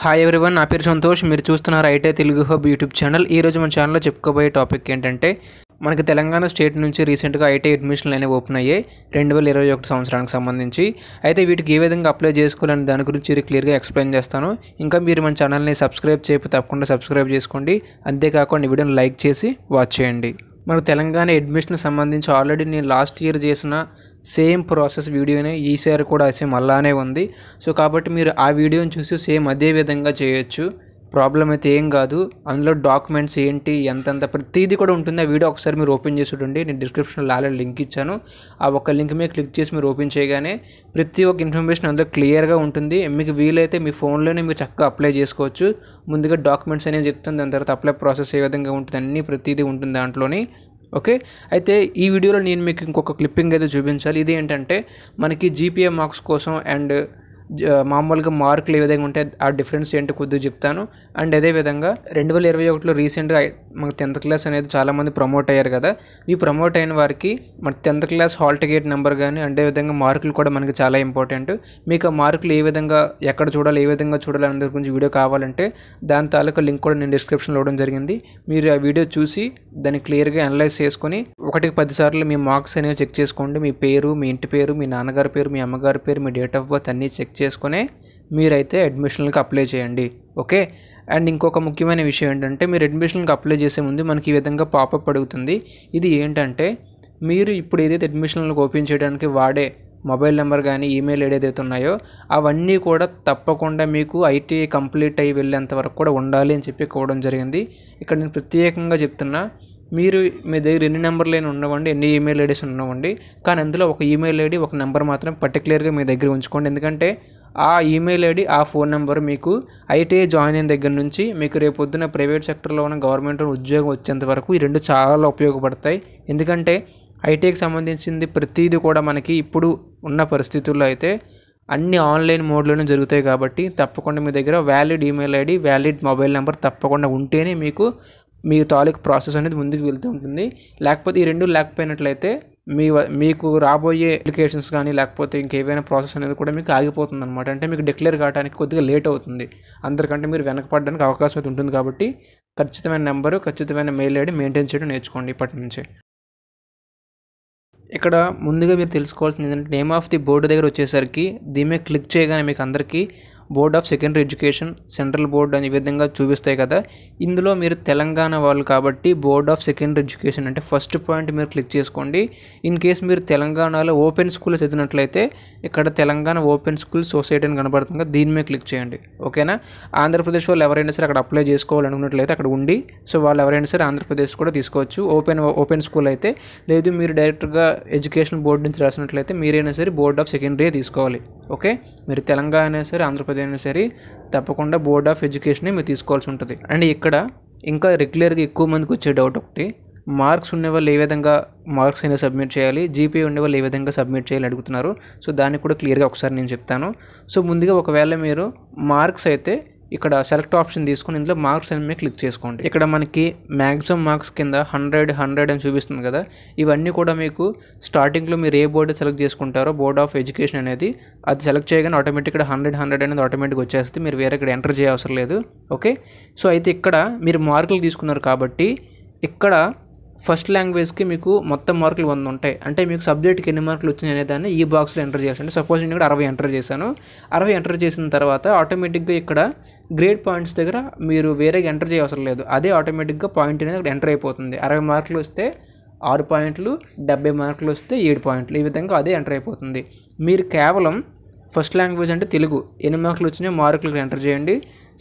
hi everyone నా పేరు సంతోష్ మీరు చూస్తున్నారు ఐటే తెలుగు హబ్ యూట్యూబ్ ఛానల్ ఈరోజు మన ఛానల్లో చెప్పుకోబోయే టాపిక్ ఏంటంటే మనకి తెలంగాణ స్టేట్ నుంచి రీసెంట్గా ఐటీ అడ్మిషన్లు అనేవి ఓపెన్ అయ్యాయి రెండు వేల ఇరవై ఒకటి సంవత్సరానికి సంబంధించి అయితే వీటికి ఏ విధంగా అప్లై చేసుకోవాలని దాని గురించి క్లియర్గా ఎక్స్ప్లెయిన్ చేస్తాను ఇంకా మీరు మన ఛానల్ని సబ్స్క్రైబ్ చేయకపోతే తప్పకుండా సబ్స్క్రైబ్ చేసుకోండి అంతేకాకుండా ఈ వీడియోని లైక్ చేసి వాచ్ చేయండి మన తెలంగాణ అడ్మిషన్ సంబంధించి ఆల్రెడీ నేను లాస్ట్ ఇయర్ చేసిన సేమ్ ప్రాసెస్ వీడియోనే ఈసారి కూడా సేమ్ అలానే ఉంది సో కాబట్టి మీరు ఆ వీడియోని చూసి సేమ్ అదే విధంగా చేయొచ్చు ప్రాబ్లం అయితే ఏం కాదు అందులో డాక్యుమెంట్స్ ఏంటి ఎంతెంత ప్రతిదీ కూడా ఉంటుంది ఆ వీడియో ఒకసారి మీరు ఓపెన్ చేసి చూడండి నేను డిస్క్రిప్షన్లో ఆల్రెడీ లింక్ ఇచ్చాను ఆ ఒక్క లింక్ మీద క్లిక్ చేసి మీరు ఓపెన్ చేయగానే ప్రతి ఒక్క ఇన్ఫర్మేషన్ అందులో క్లియర్గా ఉంటుంది మీకు వీలైతే మీ ఫోన్లోనే మీరు చక్కగా అప్లై చేసుకోవచ్చు ముందుగా డాక్యుమెంట్స్ అనేది చెప్తుంది దాని తర్వాత అప్లై ప్రాసెస్ ఏ విధంగా ఉంటుంది అన్నీ ప్రతిదీ ఉంటుంది దాంట్లోని ఓకే అయితే ఈ వీడియోలో నేను మీకు ఇంకొక క్లిప్పింగ్ అయితే చూపించాలి ఇది ఏంటంటే మనకి జీపీఏ మార్క్స్ కోసం అండ్ మామూలుగా మార్కులు ఏ విధంగా ఉంటాయి ఆ డిఫరెన్స్ ఏంటో కొద్దిగా చెప్తాను అండ్ అదే విధంగా రెండు వేల ఇరవై ఒకటిలో రీసెంట్గా మాకు టెన్త్ క్లాస్ అనేది చాలామంది ప్రమోట్ అయ్యారు కదా ఈ ప్రమోట్ అయిన వారికి మన tenth class hall ticket number కానీ అంటే విధంగా మార్కులు కూడా మనకి చాలా ఇంపార్టెంట్ మీకు ఆ మార్కులు ఏ విధంగా ఎక్కడ చూడాలి ఏ విధంగా చూడాలి అనే గురించి వీడియో కావాలంటే దాని తాలూకా లింక్ కూడా నేను డిస్క్రిప్షన్లో ఇవ్వడం జరిగింది మీరు ఆ వీడియో చూసి దాన్ని క్లియర్గా అనలైజ్ చేసుకొని ఒకటికి పదిసార్లు మీ మార్క్స్ అనేవి చెక్ చేసుకోండి మీ పేరు మీ ఇంటి పేరు మీ నాన్నగారి పేరు మీ అమ్మగారి పేరు మీ డేట్ ఆఫ్ బర్త్ అన్నీ చెక్ చేసుకునే మీరైతే అడ్మిషన్లకు అప్లై చేయండి ఓకే అండ్ ఇంకొక ముఖ్యమైన విషయం ఏంటంటే మీరు అడ్మిషన్కి అప్లై చేసే ముందు మనకి ఈ విధంగా పాపప్ అడుగుతుంది ఇది ఏంటంటే మీరు ఇప్పుడు ఏదైతే అడ్మిషన్లకు ఓపెన్ చేయడానికి వాడే మొబైల్ నెంబర్ కానీ ఈమెయిల్ ఏదైతే ఉన్నాయో అవన్నీ కూడా తప్పకుండా మీకు ఐటీఐ కంప్లీట్ అయ్యి వెళ్ళేంత వరకు కూడా ఉండాలి అని చెప్పి కోవడం జరిగింది ఇక్కడ నేను ప్రత్యేకంగా చెప్తున్నా మీరు మీ దగ్గర ఎన్ని నెంబర్లు అయినా ఉండవండి ఎన్ని ఈమెయిల్ ఐడీస్ ఉండవండి కానీ అందులో ఒక ఈమెయిల్ ఐడి ఒక నెంబర్ మాత్రం పర్టికులర్గా మీ దగ్గర ఉంచుకోండి ఎందుకంటే ఆ ఈమెయిల్ ఐడి ఆ ఫోన్ నెంబర్ మీకు ఐటీఐ జాయిన్ అయిన దగ్గర నుంచి మీకు రేపు పొద్దున్న ప్రైవేట్ సెక్టర్లో ఉన్న గవర్నమెంట్ ఉద్యోగం వచ్చేంత వరకు ఈ రెండు చాలా ఉపయోగపడతాయి ఎందుకంటే ఐటీఐకి సంబంధించింది ప్రతిదీ కూడా మనకి ఇప్పుడు ఉన్న పరిస్థితుల్లో అయితే అన్ని ఆన్లైన్ మోడ్లోనే జరుగుతాయి కాబట్టి తప్పకుండా మీ దగ్గర valid email ID valid mobile number తప్పకుండా ఉంటేనే మీకు మీ తాలూకు ప్రాసెస్ అనేది ముందుకు వెళ్తూ ఉంటుంది లేకపోతే ఈ రెండు లేకపోయినట్లయితే మీ మీకు రాబోయే అప్లికేషన్స్ కానీ లేకపోతే ఇంకేవైనా ప్రాసెస్ అనేది కూడా మీకు ఆగిపోతుంది అనమాట అంటే మీకు డిక్లేర్ కావడానికి కొద్దిగా లేట్ అవుతుంది అందరికంటే మీరు వెనకపడడానికి అవకాశం అయితే ఉంటుంది కాబట్టి ఖచ్చితమైన నెంబరు ఖచ్చితమైన మెయిల్ ఐడి మెయింటైన్ చేయడం నేర్చుకోండి ఇప్పటి నుంచి ఇక్కడ ముందుగా మీరు తెలుసుకోవాల్సింది ఏంటంటే నేమ్ ఆఫ్ ది బోర్డు దగ్గర వచ్చేసరికి దీని మీద క్లిక్ చేయగానే మీకు అందరికీ board of secondary education central board అనే విధంగా చూపిస్తాయి కదా ఇందులో మీరు తెలంగాణ వాళ్ళు కాబట్టి బోర్డ్ ఆఫ్ సెకండరీ ఎడ్యుకేషన్ అంటే ఫస్ట్ పాయింట్ మీరు క్లిక్ చేసుకోండి ఇన్ కేస్ మీరు తెలంగాణలో ఓపెన్ స్కూల్ చదివినట్లయితే ఇక్కడ తెలంగాణ ఓపెన్ స్కూల్ సొసైటీ అని కనబడుతుంది దీని మీద క్లిక్ చేయండి ఓకేనా ఆంధ్రప్రదేశ్ వాళ్ళు ఎవరైనా సరే అక్కడ అప్లై చేసుకోవాలనుకున్నట్లయితే అక్కడ ఉండి సో వాళ్ళు ఎవరైనా సరే ఆంధ్రప్రదేశ్ కూడా తీసుకోవచ్చు ఓపెన్ ఓపెన్ స్కూల్ అయితే లేదు మీరు డైరెక్ట్గా ఎడ్యుకేషన్ బోర్డు నుంచి రాసినట్లయితే మీరైనా సరే బోర్డ్ ఆఫ్ సెకండరీ తీసుకోవాలి ఓకే మీరు తెలంగాణ సరే ఆంధ్రప్రదేశ్ లేకపోతే సరే తప్పకుండా బోర్డ్ ఆఫ్ ఎడ్యుకేషనే మీరు తీసుకోవాల్సి ఉంటుంది అండ్ ఇక్కడ ఇంకా రెగ్యులర్గా ఎక్కువ మందికి వచ్చే డౌట్ ఒకటి మార్క్స్ ఉండేవాళ్ళు ఏ విధంగా మార్క్స్ అయినా సబ్మిట్ చేయాలి జీపీఏ ఉండేవాళ్ళు ఏ విధంగా సబ్మిట్ చేయాలి అడుగుతున్నారు సో దాన్ని కూడా క్లియర్గా ఒకసారి నేను చెప్తాను సో ముందుగా ఒకవేళ మీరు మార్క్స్ అయితే ఇక్కడ సెలెక్ట్ ఆప్షన్ తీసుకుని ఇందులో మార్క్స్ అని మీరు క్లిక్ చేసుకోండి ఇక్కడ మనకి మ్యాక్సిమం మార్క్స్ కింద హండ్రెడ్ హండ్రెడ్ అని చూపిస్తుంది కదా ఇవన్నీ కూడా మీకు స్టార్టింగ్లో మీరు ఏ బోర్డు సెలెక్ట్ చేసుకుంటారో బోర్డ్ ఆఫ్ ఎడ్యుకేషన్ అనేది అది సెలెక్ట్ చేయగానే ఆటోమేటిక్గా హండ్రెడ్ హండ్రెడ్ అనేది ఆటోమేటిక్గా వచ్చేస్తుంది మీరు వేరే ఇక్కడ ఎంటర్ చేయవసరం లేదు ఓకే సో అయితే ఇక్కడ మీరు మార్కులు తీసుకున్నారు కాబట్టి ఇక్కడ ఫస్ట్ లాంగ్వేజ్కి మీకు మొత్తం మార్కులు వంద ఉంటాయి అంటే మీకు సబ్జెక్ట్కి ఎన్ని మార్కులు వచ్చినాయి అనే దాన్ని ఈ బాక్స్లో ఎంటర్ చేయాలి అంటే సపోజ్ నేను కూడా అరవై ఎంటర్ చేశాను అరవై ఎంటర్ చేసిన తర్వాత ఆటోమేటిక్గా ఇక్కడ గ్రేడ్ పాయింట్స్ దగ్గర మీరు వేరేగా ఎంటర్ చేయవసరం లేదు అదే ఆటోమేటిక్గా పాయింట్ అనేది ఎంటర్ అయిపోతుంది అరవై మార్కులు వస్తే ఆరు పాయింట్లు డెబ్బై మార్కులు వస్తే ఏడు పాయింట్లు ఈ విధంగా అదే ఎంటర్ అయిపోతుంది మీరు కేవలం ఫస్ట్ లాంగ్వేజ్ అంటే తెలుగు ఎన్ని మార్కులు వచ్చినాయో మార్కులు ఎంటర్ చేయండి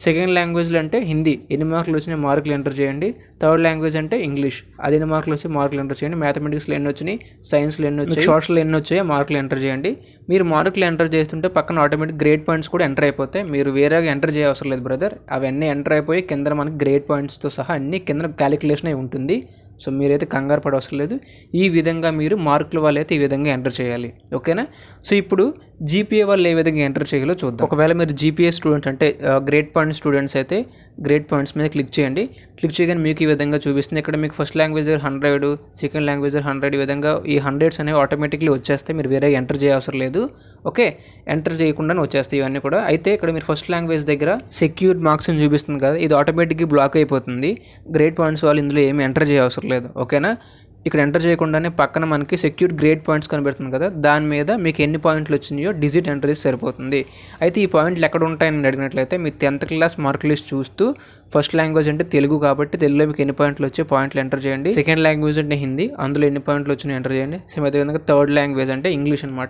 సెకండ్ లాంగ్వేజ్లు అంటే హిందీ ఎన్ని మార్కులు వచ్చినాయి మార్కులు ఎంటర్ చేయండి థర్డ్ లాంగ్వేజ్ అంటే ఇంగ్లీష్ అది ఎన్ని మార్కులు వచ్చి మార్కులు ఎంటర్ చేయండి మ్యాథమెటిక్స్లో ఎన్ని వచ్చినాయి సైన్స్లో ఎన్ని వచ్చాయి సోషల్ ఎన్ని వచ్చాయో మార్కులు ఎంటర్ చేయండి మీరు మార్కులు ఎంటర్ చేస్తుంటే పక్కన ఆటోమేటిక్ గ్రేడ్ పాయింట్స్ కూడా ఎంటర్ అయిపోతాయి మీరు వేరేగా ఎంటర్ చేయవసరం లేదు బ్రదర్ అవన్నీ ఎంటర్ అయిపోయి కింద మనకి గ్రేడ్ పాయింట్స్తో సహా అన్ని కింద క్యాలిక్యులేషన్ ఉంటుంది సో మీరైతే కంగారు పడవసరం లేదు ఈ విధంగా మీరు మార్కుల వాళ్ళు అయితే ఈ విధంగా ఎంటర్ చేయాలి ఓకేనా సో ఇప్పుడు జీపీఏ వాళ్ళు ఏ విధంగా ఎంటర్ చేయాలో చూద్దాం ఒకవేళ మీరు జీపీఏ స్టూడెంట్ అంటే గ్రేట్ పాయింట్ స్టూడెంట్స్ అయితే గ్రేట్ పాయింట్స్ మీద క్లిక్ చేయండి క్లిక్ చేయగానే మీకు ఈ విధంగా చూపిస్తుంది ఇక్కడ మీకు first language hundred second language hundred ఈ విధంగా ఈ హండ్రెడ్స్ అనేవి ఆటోమేటిక్లీ వచ్చేస్తే మీరు వేరే ఎంటర్ చేయవసరం లేదు ఓకే ఎంటర్ చేయకుండానే వచ్చేస్తాయి ఇవన్నీ కూడా అయితే ఇక్కడ మీరు ఫస్ట్ లాంగ్వేజ్ దగ్గర సెక్యూర్డ్ మార్క్స్ అని చూపిస్తుంది కదా ఇది ఆటోమేటిక్గా బ్లాక్ అయిపోతుంది గ్రేట్ పాయింట్స్ వాళ్ళు ఇందులో ఏమి ఎంటర్ చేయవసరం లేదు ఓకేనా ఇక్కడ ఎంటర్ చేయకుండానే పక్కన మనకి సెక్యూర్ గ్రేడ్ పాయింట్స్ కనబడుతుంది కదా దాని మీద మీకు ఎన్ని పాయింట్లు వచ్చినాయో డిజిట్ ఎంటర్ చేసి సరిపోతుంది అయితే ఈ పాయింట్లు ఎక్కడ ఉంటాయని అడిగినట్లయితే మీ టెన్త్ క్లాస్ మార్క్ లిస్ట్ చూస్తూ ఫస్ట్ లాంగ్వేజ్ అంటే తెలుగు కాబట్టి తెలుగులో మీకు ఎన్ని పాయింట్లు వచ్చే పాయింట్లు ఎంటర్ చేయండి సెకండ్ లాంగ్వేజ్ అంటే హిందీ అందులో ఎన్ని పాయింట్లు వచ్చినాయి ఎంటర్ చేయండి సేమ్ అదేవిధంగా థర్డ్ లాంగ్వేజ్ అంటే ఇంగ్లీష్ అనమాట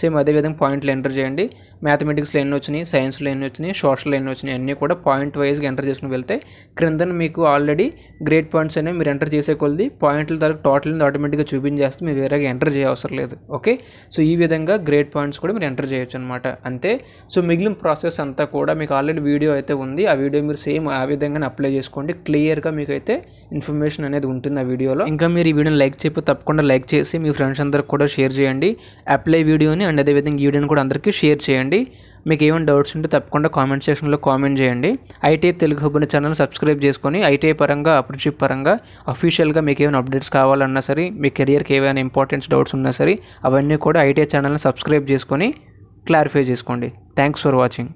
సేమ్ అదేవిధంగా పాయింట్లు ఎంటర్ చేయండి మ్యాథమెటిక్స్లో ఎన్ని వచ్చినాయి సైన్స్లో ఎన్ని వచ్చినాయి సోషల్ ఎన్ని వచ్చినాయి అన్నీ కూడా పాయింట్ వైజ్గా ఎంటర్ చేసుకుని వెళ్తే క్రిందన మీకు ఆల్రెడీ గ్రేట్ పాయింట్స్ అనేవి మీరు ఎంటర్ చేసే కొలది పాయింట్ల తరగతి టోటల్ ఆటోమేటిక్గా చూపించేస్తే మీరు వేరేగా ఎంటర్ చేయవసరం లేదు ఓకే సో ఈ విధంగా గ్రేట్ పాయింట్స్ కూడా మీరు ఎంటర్ చేయొచ్చు అనమాట అంతే సో మిగిలిన ప్రాసెస్ అంతా కూడా మీకు ఆల్రెడీ వీడియో అయితే ఉంది ఆ వీడియో మీరు సేమ్ ఆ విధంగానే అప్లై చేసుకోండి క్లియర్గా మీకు అయితే ఇన్ఫర్మేషన్ అనేది ఉంటుంది ఆ వీడియోలో ఇంకా మీరు ఈ వీడియోని లైక్ చెప్పి తప్పకుండా లైక్ చేసి మీ ఫ్రెండ్స్ అందరికి కూడా షేర్ చేయండి అప్లై వీడియోని అండ్ అదేవిధంగా ఈ వీడియోని కూడా అందరికీ షేర్ చేయండి మీకు ఏమైనా డౌట్స్ ఉంటే తప్పకుండా కామెంట్ సెక్షన్లో కామెంట్ చేయండి ఐటీఐ తెలుగు హబ్బుని ఛానల్ సబ్స్క్రైబ్ చేసుకొని ఐటీఐ పరంగా అప్రెంటిషిప్ పరంగా అఫీషియల్గా మీకు ఏమైనా అప్డేట్స్ కావాలి కావాలన్నా సరే మీ కెరియర్కి ఏమైనా ఇంపార్టెంట్స్ డౌట్స్ ఉన్నా సరే అవన్నీ కూడా ఐటీఐ ఛానల్ని సబ్స్క్రైబ్ చేసుకొని క్లారిఫై చేసుకోండి థ్యాంక్స్ ఫర్ వాచింగ్